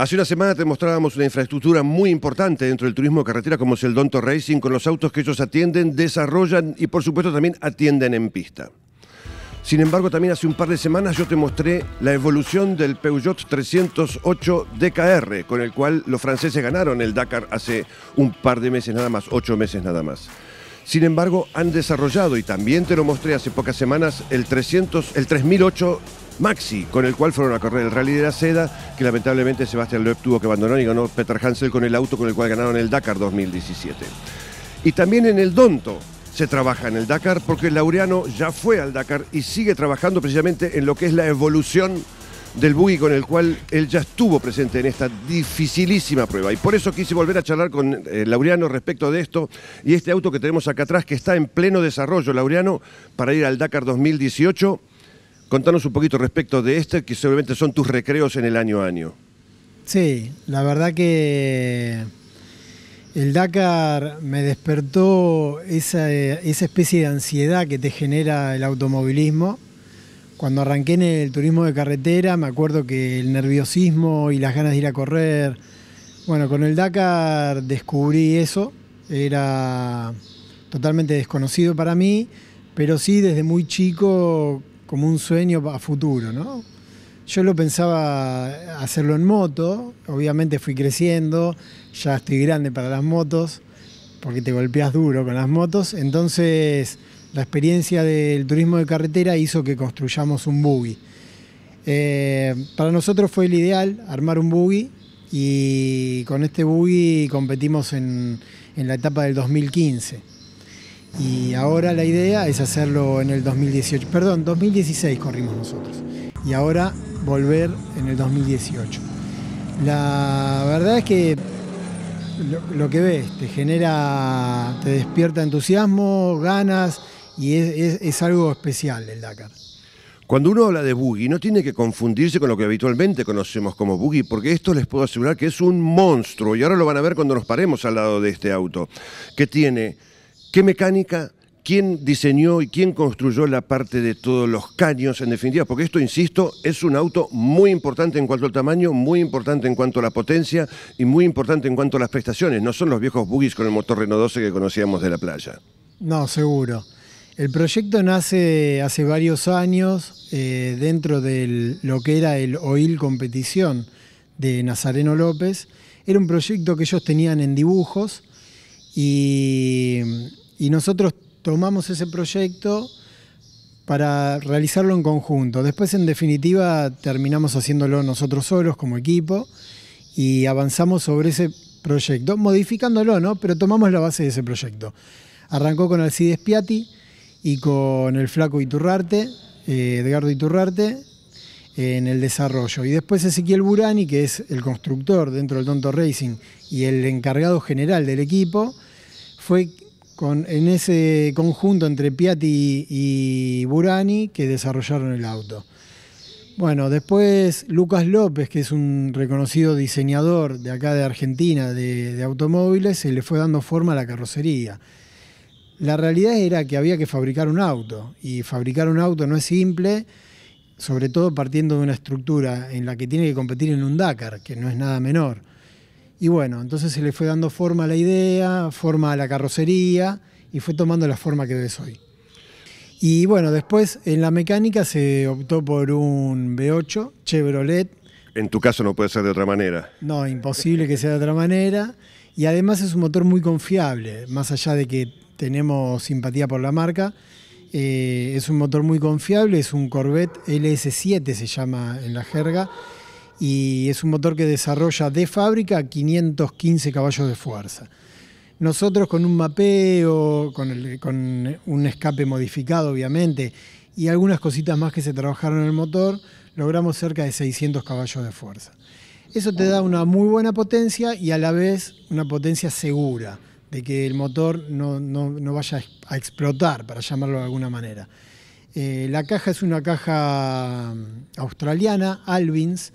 Hace una semana te mostrábamos una infraestructura muy importante dentro del turismo de carretera como es el Donto Racing, con los autos que ellos atienden, desarrollan y por supuesto también atienden en pista. Sin embargo, también hace un par de semanas yo te mostré la evolución del Peugeot 308 DKR, con el cual los franceses ganaron el Dakar hace un par de meses nada más, ocho meses nada más. Sin embargo, han desarrollado, y también te lo mostré hace pocas semanas, el, 300, el 3008 Maxi, con el cual fueron a correr el Rally de la Seda, que lamentablemente Sebastián Loeb tuvo que abandonar y ganó Peter Hansel con el auto con el cual ganaron el Dakar 2017. Y también en el Donto se trabaja en el Dakar porque Laureano ya fue al Dakar y sigue trabajando precisamente en lo que es la evolución del buggy con el cual él ya estuvo presente en esta dificilísima prueba. Y por eso quise volver a charlar con eh, Laureano respecto de esto y este auto que tenemos acá atrás que está en pleno desarrollo, Laureano, para ir al Dakar 2018. Contanos un poquito respecto de este, que seguramente son tus recreos en el año a año. Sí, la verdad que el Dakar me despertó esa, eh, esa especie de ansiedad que te genera el automovilismo cuando arranqué en el turismo de carretera, me acuerdo que el nerviosismo y las ganas de ir a correr. Bueno, con el Dakar descubrí eso. Era totalmente desconocido para mí, pero sí desde muy chico como un sueño a futuro, ¿no? Yo lo pensaba hacerlo en moto, obviamente fui creciendo, ya estoy grande para las motos, porque te golpeas duro con las motos, entonces la experiencia del turismo de carretera hizo que construyamos un buggy. Eh, para nosotros fue el ideal armar un buggy y con este buggy competimos en, la etapa del 2015. Y ahora la idea es hacerlo en el 2018, perdón, 2016 corrimos nosotros. Y ahora volver en el 2018. La verdad es que lo, que ves te genera, te despierta entusiasmo, ganas, y es, algo especial el Dakar. Cuando uno habla de buggy, no tiene que confundirse con lo que habitualmente conocemos como buggy, porque esto les puedo asegurar que es un monstruo, y ahora lo van a ver cuando nos paremos al lado de este auto, ¿Qué tiene qué mecánica, quién diseñó y quién construyó la parte de todos los caños, en definitiva, porque esto, insisto, es un auto muy importante en cuanto al tamaño, muy importante en cuanto a la potencia y muy importante en cuanto a las prestaciones. No son los viejos buggies con el motor Renault 12 que conocíamos de la playa. No, seguro. El proyecto nace hace varios años eh, dentro de lo que era el OIL Competición de Nazareno López. Era un proyecto que ellos tenían en dibujos y, nosotros tomamos ese proyecto para realizarlo en conjunto. Después, en definitiva, terminamos haciéndolo nosotros solos como equipo y avanzamos sobre ese proyecto, modificándolo, ¿no? Pero tomamos la base de ese proyecto. Arrancó con Alcides Piatti, y con el flaco Iturrarte, eh, Edgardo Iturrarte, en el desarrollo. Y después Ezequiel Burani, que es el constructor dentro del Tonto Racing y el encargado general del equipo, fue con, en ese conjunto entre Piatti y, Burani que desarrollaron el auto. Bueno, después Lucas López, que es un reconocido diseñador de acá de Argentina de, de automóviles, se le fue dando forma a la carrocería. La realidad era que había que fabricar un auto y fabricar un auto no es simple, sobre todo partiendo de una estructura en la que tiene que competir en un Dakar, que no es nada menor. Y bueno, entonces se le fue dando forma a la idea, forma a la carrocería y fue tomando la forma que ves hoy. Y bueno, después en la mecánica se optó por un V8 Chevrolet. En tu caso no puede ser de otra manera. No, imposible que sea de otra manera. Y además es un motor muy confiable, más allá de que tenemos simpatía por la marca. Eh, es un motor muy confiable, es un Corvette LS7 se llama en la jerga y es un motor que desarrolla de fábrica 515 caballos de fuerza. Nosotros con un mapeo, con, un escape modificado obviamente y algunas cositas más que se trabajaron en el motor, logramos cerca de 600 caballos de fuerza. Eso te da una muy buena potencia y a la vez una potencia segura de que el motor no, vaya a explotar, para llamarlo de alguna manera. Eh, la caja es una caja mm, australiana, Albins,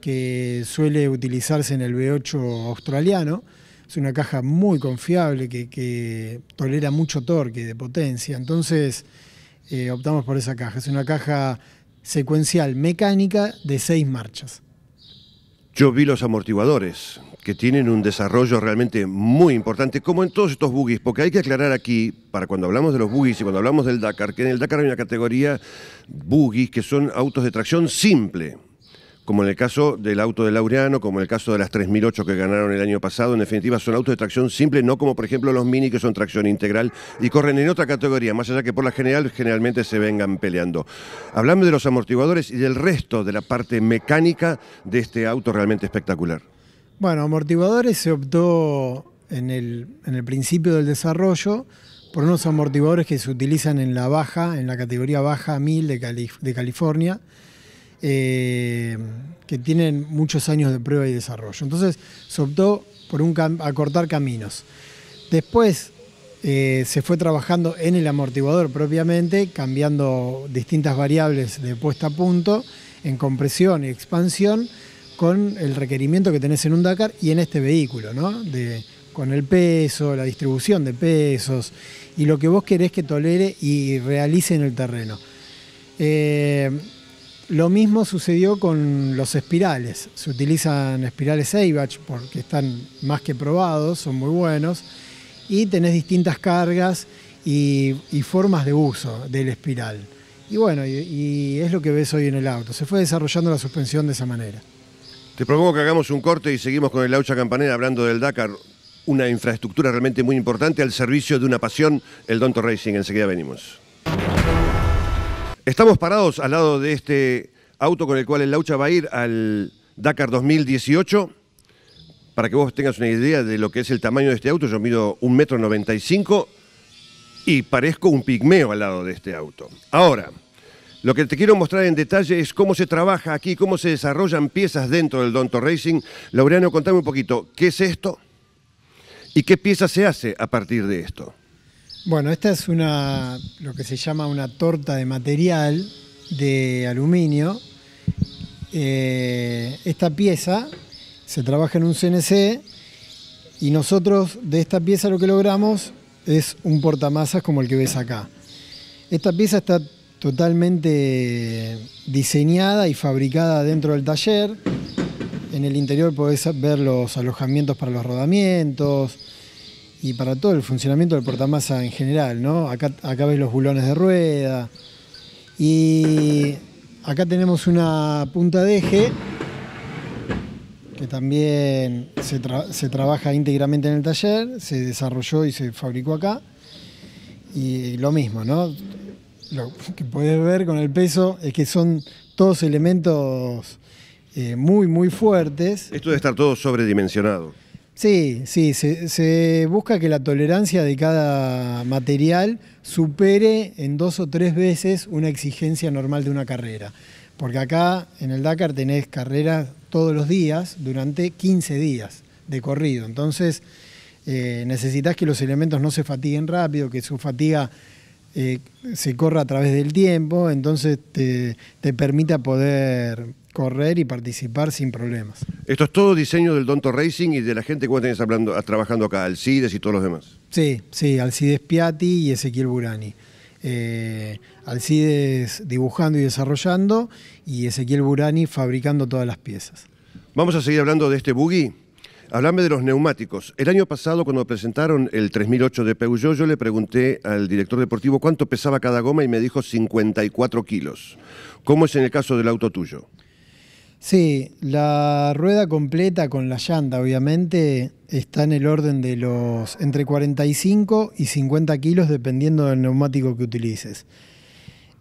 que suele utilizarse en el V8 australiano. Es una caja muy confiable que, tolera mucho torque de potencia. Entonces eh, optamos por esa caja. Es una caja secuencial mecánica de seis marchas. Yo vi los amortiguadores, que tienen un desarrollo realmente muy importante, como en todos estos buggies, porque hay que aclarar aquí, para cuando hablamos de los buggies y cuando hablamos del Dakar, que en el Dakar hay una categoría buggies que son autos de tracción simple como en el caso del auto de Laureano, como en el caso de las 3008 que ganaron el año pasado. En definitiva, son autos de tracción simple, no como por ejemplo los Mini que son tracción integral y corren en otra categoría, más allá que por la general generalmente se vengan peleando. Hablando de los amortiguadores y del resto de la parte mecánica de este auto realmente espectacular. Bueno, amortiguadores se optó en el, principio del desarrollo por unos amortiguadores que se utilizan en la baja, en la categoría baja 1000 de California eh, que tienen muchos años de prueba y desarrollo. Entonces se optó por un acortar caminos. Después eh, se fue trabajando en el amortiguador propiamente, cambiando distintas variables de puesta a punto en compresión y expansión con el requerimiento que tenés en un Dakar y en este vehículo, De, con el peso, la distribución de pesos y lo que vos querés que tolere y realice en el terreno. Eh, lo mismo sucedió con los espirales. Se utilizan espirales Eibach porque están más que probados, son muy buenos. Y tenés distintas cargas y, formas de uso del espiral. Y bueno, y, es lo que ves hoy en el auto. Se fue desarrollando la suspensión de esa manera. Te propongo que hagamos un corte y seguimos con el Laucha Campanera hablando del Dakar. Una infraestructura realmente muy importante al servicio de una pasión, el Donto Racing. Enseguida venimos. Estamos parados al lado de este auto con el cual el Laucha va a ir al Dakar 2018. Para que vos tengas una idea de lo que es el tamaño de este auto, yo mido 1,95 m y parezco un pigmeo al lado de este auto. Ahora, lo que te quiero mostrar en detalle es cómo se trabaja aquí, cómo se desarrollan piezas dentro del Donto Racing. Laureano, contame un poquito, ¿qué es esto? ¿Y qué pieza se hace a partir de esto? Bueno, esta es una lo que se llama una torta de material de aluminio. Eh, esta pieza se trabaja en un CNC y nosotros de esta pieza lo que logramos es un portamazas como el que ves acá. Esta pieza está totalmente diseñada y fabricada dentro del taller. En el interior podés ver los alojamientos para los rodamientos, y para todo el funcionamiento del portamasa en general, ¿no? Acá, ves los bulones de rueda y acá tenemos una punta de eje que también se, trabaja íntegramente en el taller, se desarrolló y se fabricó acá. Y lo mismo, ¿no? Lo que puedes ver con el peso es que son todos elementos eh, muy, muy fuertes. Esto debe estar todo sobredimensionado. Sí, sí, se, busca que la tolerancia de cada material supere en dos o tres veces una exigencia normal de una carrera. Porque acá en el Dakar tenés carreras todos los días durante 15 días de corrido. Entonces eh, necesitas que los elementos no se fatiguen rápido, que su fatiga eh, se corra a través del tiempo, entonces te, te permita poder correr y participar sin problemas. Esto es todo diseño del Donto Racing y de la gente que vos hablando, ah, trabajando acá, Alcides y todos los demás. Sí, sí, Alcides Piatti y Ezequiel Burani. Eh, Alcides dibujando y desarrollando y Ezequiel Burani fabricando todas las piezas. Vamos a seguir hablando de este buggy. Hablame de los neumáticos. El año pasado, cuando presentaron el 3008 de Peugeot, yo le pregunté al director deportivo cuánto pesaba cada goma y me dijo 54 kilos. ¿Cómo es en el caso del auto tuyo? Sí, la rueda completa con la llanta, obviamente, está en el orden de los entre 45 y 50 kilos, dependiendo del neumático que utilices.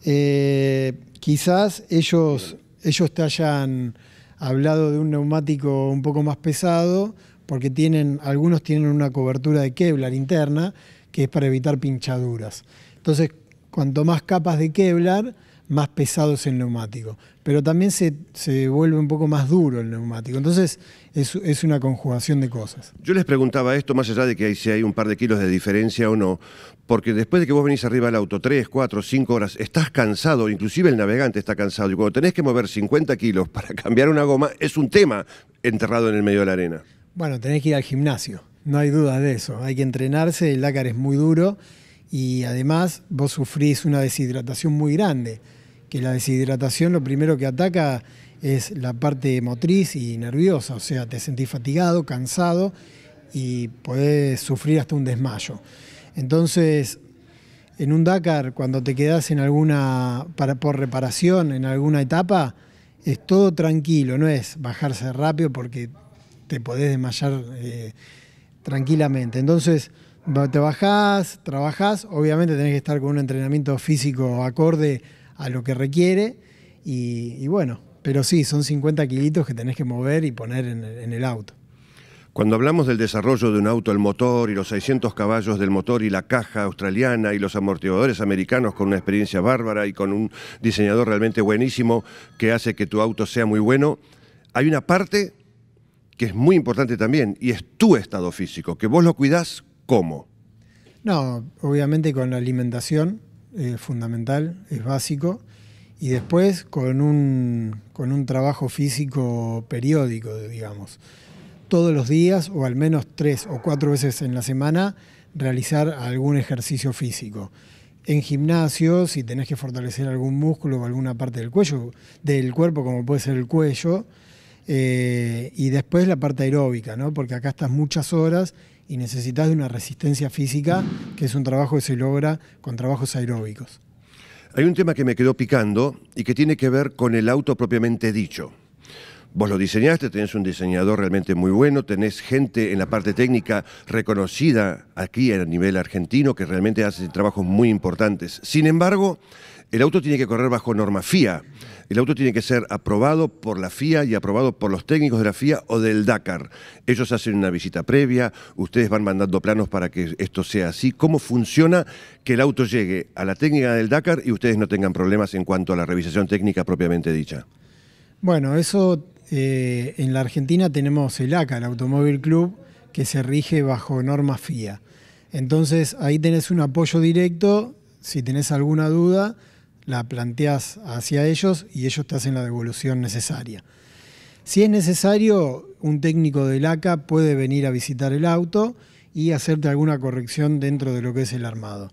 Eh, quizás ellos, te hayan hablado de un neumático un poco más pesado, porque algunos tienen una cobertura de Kevlar interna, que es para evitar pinchaduras. Entonces, cuanto más capas de Kevlar, más pesado es el neumático, pero también se, vuelve un poco más duro el neumático. Entonces es, una conjugación de cosas. Yo les preguntaba esto, más allá de que si hay un par de kilos de diferencia o no, porque después de que vos venís arriba del auto, 3, 4, 5 horas, estás cansado, inclusive el navegante está cansado, y cuando tenés que mover 50 kilos para cambiar una goma, es un tema enterrado en el medio de la arena. Bueno, tenés que ir al gimnasio, no hay duda de eso, hay que entrenarse, el ácar es muy duro y además vos sufrís una deshidratación muy grande que la deshidratación lo primero que ataca es la parte motriz y nerviosa, o sea, te sentís fatigado, cansado y podés sufrir hasta un desmayo. Entonces, en un Dakar, cuando te quedás en alguna, por reparación, en alguna etapa, es todo tranquilo, no es bajarse rápido porque te podés desmayar eh, tranquilamente. Entonces, te bajás, trabajás, obviamente tenés que estar con un entrenamiento físico acorde a lo que requiere. Y, bueno, pero sí, son 50 kilitos que tenés que mover y poner en, el auto. Cuando hablamos del desarrollo de un auto, el motor y los 600 caballos del motor y la caja australiana y los amortiguadores americanos con una experiencia bárbara y con un diseñador realmente buenísimo que hace que tu auto sea muy bueno, hay una parte que es muy importante también y es tu estado físico, que vos lo cuidás cómo. No, obviamente con la alimentación, eh, fundamental, es básico. Y después con un, con un trabajo físico periódico, digamos. Todos los días, o al menos tres o cuatro veces en la semana, realizar algún ejercicio físico. En gimnasio, si tenés que fortalecer algún músculo o alguna parte del cuello, del cuerpo, como puede ser el cuello, eh, y después la parte aeróbica, ¿no? Porque acá estás muchas horas y necesitas de una resistencia física, que es un trabajo que se logra con trabajos aeróbicos. Hay un tema que me quedó picando y que tiene que ver con el auto propiamente dicho. Vos lo diseñaste, tenés un diseñador realmente muy bueno, tenés gente en la parte técnica reconocida aquí a nivel argentino que realmente hace trabajos muy importantes. Sin embargo, el auto tiene que correr bajo norma FIA. El auto tiene que ser aprobado por la FIA y aprobado por los técnicos de la FIA o del Dakar. Ellos hacen una visita previa, ustedes van mandando planos para que esto sea así. ¿Cómo funciona que el auto llegue a la técnica del Dakar y ustedes no tengan problemas en cuanto a la revisación técnica propiamente dicha? Bueno, eso eh, en la Argentina tenemos el ACA, el Automóvil Club, que se rige bajo norma FIA. Entonces ahí tenés un apoyo directo, si tenés alguna duda, la planteas hacia ellos y ellos te hacen la devolución necesaria. Si es necesario, un técnico del ACA puede venir a visitar el auto y hacerte alguna corrección dentro de lo que es el armado.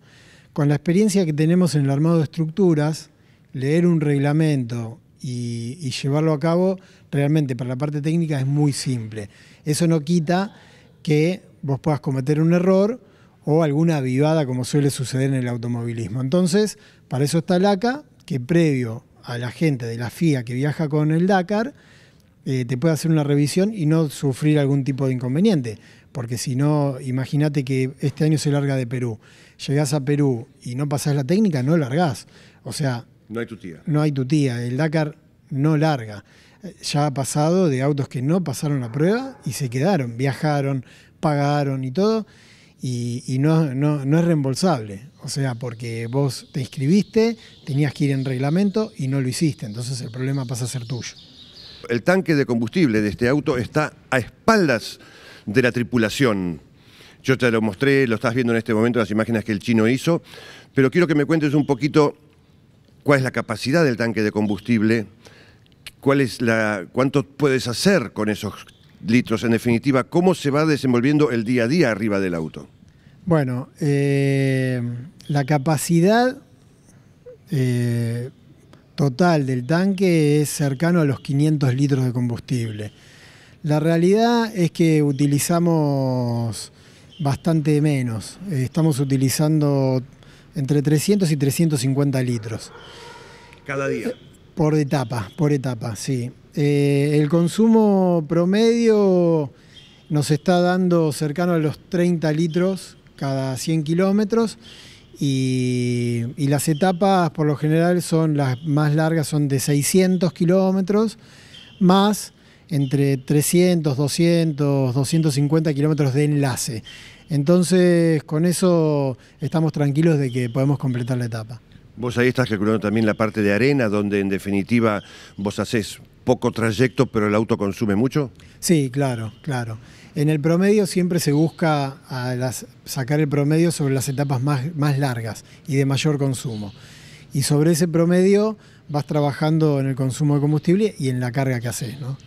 Con la experiencia que tenemos en el armado de estructuras, leer un reglamento y, y llevarlo a cabo realmente para la parte técnica es muy simple. Eso no quita que vos puedas cometer un error, o alguna avivada como suele suceder en el automovilismo. Entonces, para eso está laca que previo a la gente de la FIA que viaja con el Dakar, eh, te puede hacer una revisión y no sufrir algún tipo de inconveniente. Porque si no, imagínate que este año se larga de Perú, llegás a Perú y no pasás la técnica, no largás. O sea... No hay tu tía. No hay tu tía. El Dakar no larga. Ya ha pasado de autos que no pasaron la prueba y se quedaron, viajaron, pagaron y todo y, no, no, es reembolsable. O sea, porque vos te inscribiste, tenías que ir en reglamento y no lo hiciste. Entonces el problema pasa a ser tuyo. El tanque de combustible de este auto está a espaldas de la tripulación. Yo te lo mostré, lo estás viendo en este momento, las imágenes que el chino hizo, pero quiero que me cuentes un poquito cuál es la capacidad del tanque de combustible, cuál es la, cuánto puedes hacer con esos litros, en definitiva, ¿cómo se va desenvolviendo el día a día arriba del auto? Bueno, eh, la capacidad eh, total del tanque es cercano a los 500 litros de combustible. La realidad es que utilizamos bastante menos, estamos utilizando entre 300 y 350 litros. Cada día. Por etapa, por etapa, sí. Eh, el consumo promedio nos está dando cercano a los 30 litros cada 100 kilómetros y, y, las etapas por lo general son las más largas, son de 600 kilómetros más entre 300, 200, 250 kilómetros de enlace. Entonces, con eso estamos tranquilos de que podemos completar la etapa. Vos ahí estás calculando también la parte de arena, donde en definitiva vos haces poco trayecto, pero el auto consume mucho? Sí, claro, claro. En el promedio siempre se busca sacar el promedio sobre las etapas más, largas y de mayor consumo. Y sobre ese promedio vas trabajando en el consumo de combustible y en la carga que haces, ¿no?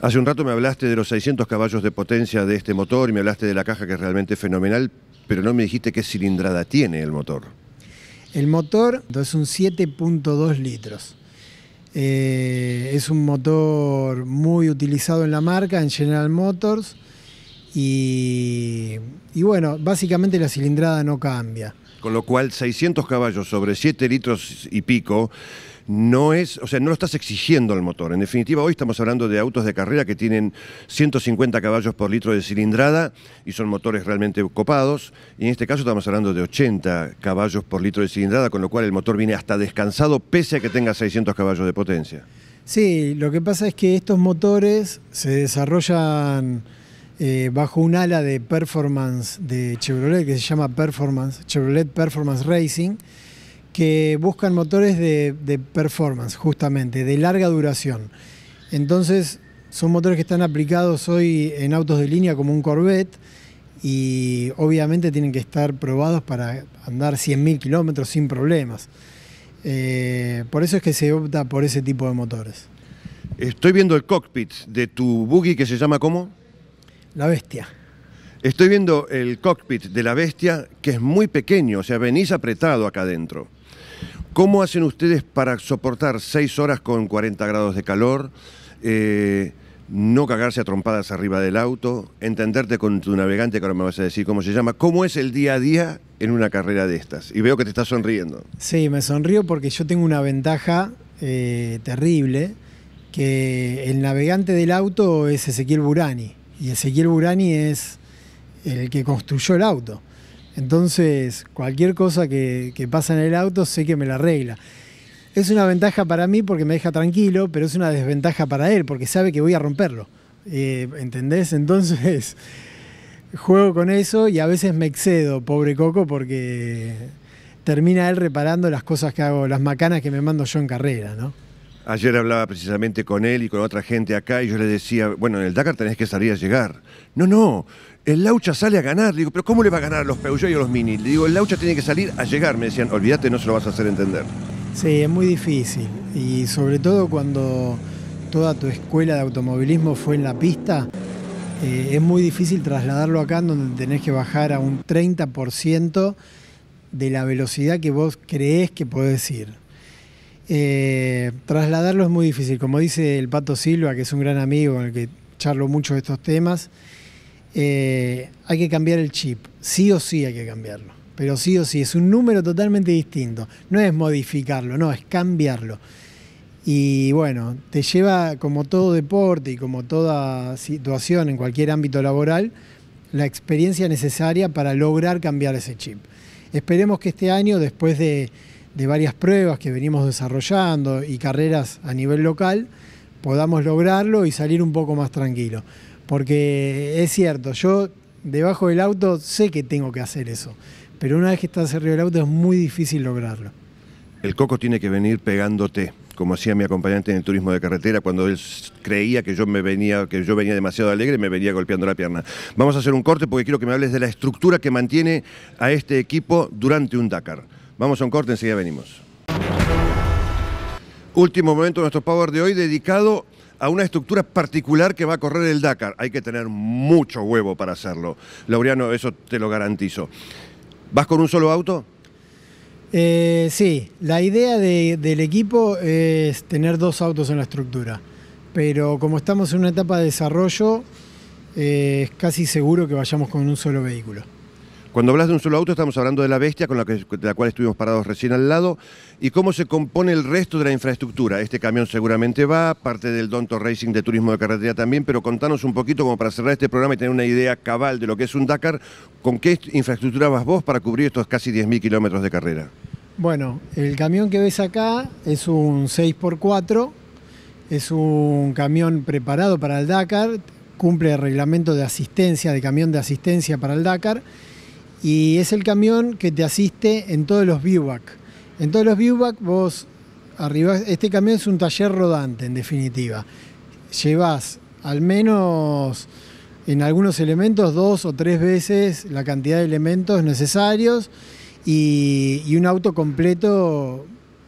Hace un rato me hablaste de los 600 caballos de potencia de este motor y me hablaste de la caja que es realmente fenomenal, pero no me dijiste qué cilindrada tiene el motor. El motor es un 7.2 litros. Eh, es un motor muy utilizado en la marca, en General Motors. Y, y, bueno, básicamente la cilindrada no cambia. Con lo cual, 600 caballos sobre 7 litros y pico no es, o sea, no lo estás exigiendo al motor. En definitiva, hoy estamos hablando de autos de carrera que tienen 150 caballos por litro de cilindrada y son motores realmente copados. Y en este caso estamos hablando de 80 caballos por litro de cilindrada, con lo cual el motor viene hasta descansado pese a que tenga 600 caballos de potencia. Sí, lo que pasa es que estos motores se desarrollan eh, bajo un ala de performance de Chevrolet que se llama Performance, Chevrolet Performance Racing que buscan motores de, performance, justamente, de larga duración. Entonces, son motores que están aplicados hoy en autos de línea como un Corvette y obviamente tienen que estar probados para andar 100.000 kilómetros sin problemas. Eh, por eso es que se opta por ese tipo de motores. Estoy viendo el cockpit de tu buggy que se llama ¿cómo? La Bestia. Estoy viendo el cockpit de la Bestia que es muy pequeño, o sea, venís apretado acá adentro. ¿Cómo hacen ustedes para soportar seis horas con 40 grados de calor? Eh, no cagarse a trompadas arriba del auto, entenderte con tu navegante, que ahora me vas a decir cómo se llama, cómo es el día a día en una carrera de estas. Y veo que te estás sonriendo. Sí, me sonrío porque yo tengo una ventaja eh, terrible, que el navegante del auto es Ezequiel Burani, y Ezequiel Burani es el que construyó el auto. Entonces, cualquier cosa que, pasa en el auto, sé que me la arregla. Es una ventaja para mí porque me deja tranquilo, pero es una desventaja para él porque sabe que voy a romperlo. Eh, ¿Entendés? Entonces, juego con eso y a veces me excedo, pobre Coco, porque termina él reparando las cosas que hago, las macanas que me mando yo en carrera, ¿no? Ayer hablaba precisamente con él y con otra gente acá y yo le decía, bueno, en el Dakar tenés que salir a llegar. No, no, el Laucha sale a ganar. Le digo, pero ¿cómo le va a ganar a los Peugeot y a los Mini? Le digo, el Laucha tiene que salir a llegar. Me decían, olvídate, no se lo vas a hacer entender. Sí, es muy difícil. Y sobre todo cuando toda tu escuela de automovilismo fue en la pista, eh, es muy difícil trasladarlo acá donde tenés que bajar a un 30% de la velocidad que vos crees que podés ir. Eh, trasladarlo es muy difícil. Como dice el Pato Silva, que es un gran amigo con el que charlo mucho de estos temas, eh, hay que cambiar el chip. Sí o sí hay que cambiarlo. Pero sí o sí, es un número totalmente distinto. No es modificarlo, no, es cambiarlo. Y bueno, te lleva como todo deporte y como toda situación en cualquier ámbito laboral, la experiencia necesaria para lograr cambiar ese chip. Esperemos que este año, después de de varias pruebas que venimos desarrollando y carreras a nivel local, podamos lograrlo y salir un poco más tranquilo. Porque es cierto, yo debajo del auto sé que tengo que hacer eso, pero una vez que estás arriba del auto es muy difícil lograrlo. El coco tiene que venir pegándote, como hacía mi acompañante en el turismo de carretera, cuando él creía que yo me venía, que yo venía demasiado alegre y me venía golpeando la pierna. Vamos a hacer un corte porque quiero que me hables de la estructura que mantiene a este equipo durante un Dakar. Vamos a un corte, enseguida venimos. Último momento de nuestro Power de hoy dedicado a una estructura particular que va a correr el Dakar. Hay que tener mucho huevo para hacerlo. Laureano, eso te lo garantizo. ¿Vas con un solo auto? Eh, sí, la idea del equipo es tener dos autos en la estructura, pero como estamos en una etapa de desarrollo, eh, es casi seguro que vayamos con un solo vehículo. Cuando hablas de un solo auto estamos hablando de la bestia con la, que, de la cual estuvimos parados recién al lado y cómo se compone el resto de la infraestructura. Este camión seguramente va, parte del Donto Racing de Turismo de Carretera también, pero contanos un poquito como para cerrar este programa y tener una idea cabal de lo que es un Dakar, ¿con qué infraestructura vas vos para cubrir estos casi 10.000 kilómetros de carrera? Bueno, el camión que ves acá es un 6x4, es un camión preparado para el Dakar, cumple el reglamento de asistencia, de camión de asistencia para el Dakar y es el camión que te asiste en todos los viewback. En todos los viewback vos arribás, este camión es un taller rodante en definitiva. Llevas al menos en algunos elementos dos o tres veces la cantidad de elementos necesarios y, y un auto completo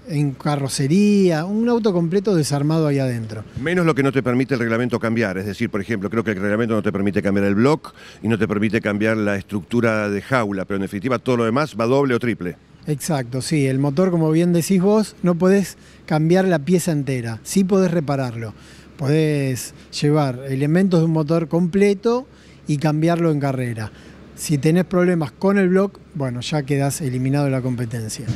en carrocería, un auto completo desarmado ahí adentro. Menos lo que no te permite el reglamento cambiar, es decir, por ejemplo, creo que el reglamento no te permite cambiar el block y no te permite cambiar la estructura de jaula, pero en definitiva todo lo demás va doble o triple. Exacto, sí, el motor, como bien decís vos, no podés cambiar la pieza entera, sí podés repararlo, podés llevar elementos de un motor completo y cambiarlo en carrera. Si tenés problemas con el block, bueno, ya quedás eliminado de la competencia.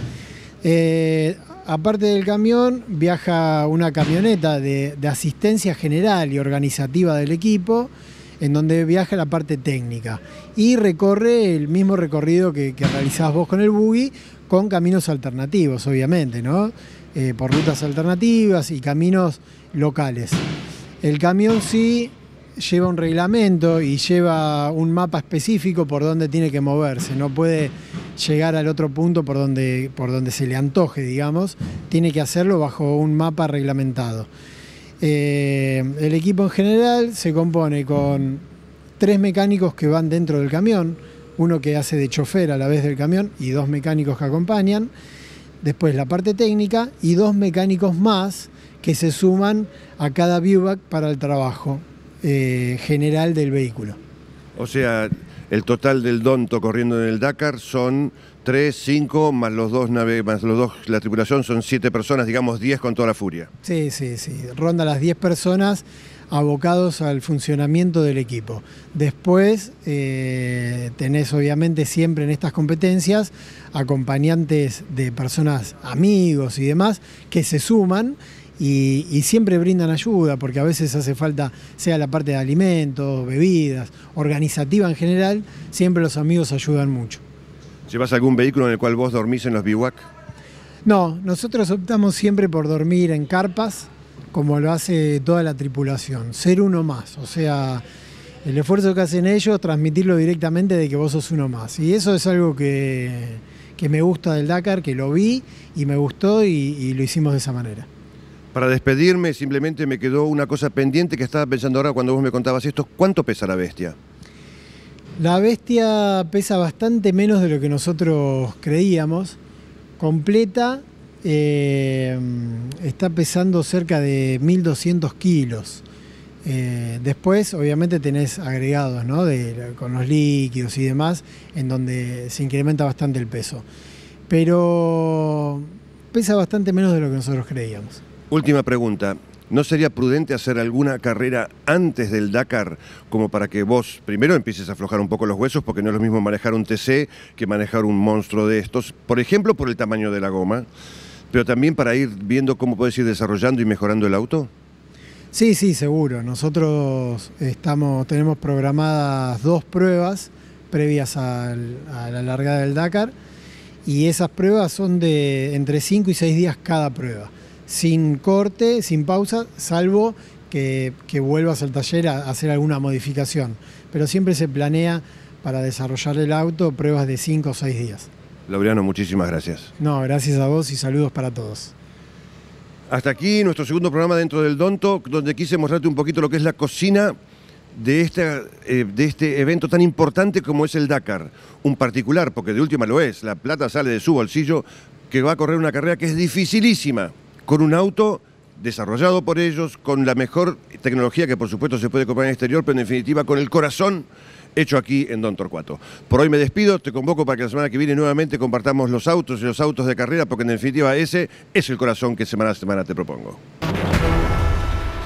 Eh, aparte del camión, viaja una camioneta de, asistencia general y organizativa del equipo, en donde viaja la parte técnica. Y recorre el mismo recorrido que, realizabas vos con el buggy, con caminos alternativos, obviamente, ¿no? Eh, por rutas alternativas y caminos locales. El camión sí lleva un reglamento y lleva un mapa específico por donde tiene que moverse. No puede llegar al otro punto por donde, por donde se le antoje, digamos. Tiene que hacerlo bajo un mapa reglamentado. Eh, el equipo en general se compone con tres mecánicos que van dentro del camión, uno que hace de chofer a la vez del camión y dos mecánicos que acompañan, después la parte técnica y dos mecánicos más que se suman a cada viewback para el trabajo. Eh, general del vehículo. O sea, el total del Donto corriendo en el Dakar son 3, 5, más los dos nave, más los dos, la tripulación son 7 personas, digamos 10 con toda la furia. Sí, sí, sí. Ronda las 10 personas abocados al funcionamiento del equipo. Después eh, tenés obviamente siempre en estas competencias acompañantes de personas, amigos y demás, que se suman y, siempre brindan ayuda, porque a veces hace falta, sea la parte de alimentos, bebidas, organizativa en general, siempre los amigos ayudan mucho. ¿Llevas algún vehículo en el cual vos dormís en los biwak? No, nosotros optamos siempre por dormir en carpas, como lo hace toda la tripulación, ser uno más, o sea, el esfuerzo que hacen ellos, transmitirlo directamente de que vos sos uno más. Y eso es algo que, me gusta del Dakar, que lo vi y me gustó y lo hicimos de esa manera. Para despedirme, simplemente me quedó una cosa pendiente que estaba pensando ahora cuando vos me contabas esto. ¿Cuánto pesa la bestia? La bestia pesa bastante menos de lo que nosotros creíamos. Completa eh, está pesando cerca de 1.200 kilos. Eh, después, obviamente, tenés agregados ¿no? con los líquidos y demás, en donde se incrementa bastante el peso. Pero pesa bastante menos de lo que nosotros creíamos. Última pregunta. ¿No sería prudente hacer alguna carrera antes del Dakar como para que vos primero empieces a aflojar un poco los huesos porque no es lo mismo manejar un TC que manejar un monstruo de estos, por ejemplo por el tamaño de la goma, pero también para ir viendo cómo puedes ir desarrollando y mejorando el auto? Sí, sí, seguro. Nosotros estamos, tenemos programadas dos pruebas previas a la largada del Dakar y esas pruebas son de entre 5 y 6 días cada prueba sin corte, sin pausa, salvo que, vuelvas al taller a hacer alguna modificación. Pero siempre se planea para desarrollar el auto pruebas de 5 o 6 días. Laureano, muchísimas gracias. No, gracias a vos y saludos para todos. Hasta aquí nuestro segundo programa dentro del Donto, donde quise mostrarte un poquito lo que es la cocina de este, eh, de este evento tan importante como es el Dakar. Un particular, porque de última lo es, la plata sale de su bolsillo, que va a correr una carrera que es dificilísima con un auto desarrollado por ellos, con la mejor tecnología que por supuesto se puede comprar en el exterior, pero en definitiva con el corazón hecho aquí en Don Torcuato. Por hoy me despido, te convoco para que la semana que viene nuevamente compartamos los autos y los autos de carrera, porque en definitiva ese es el corazón que semana a semana te propongo.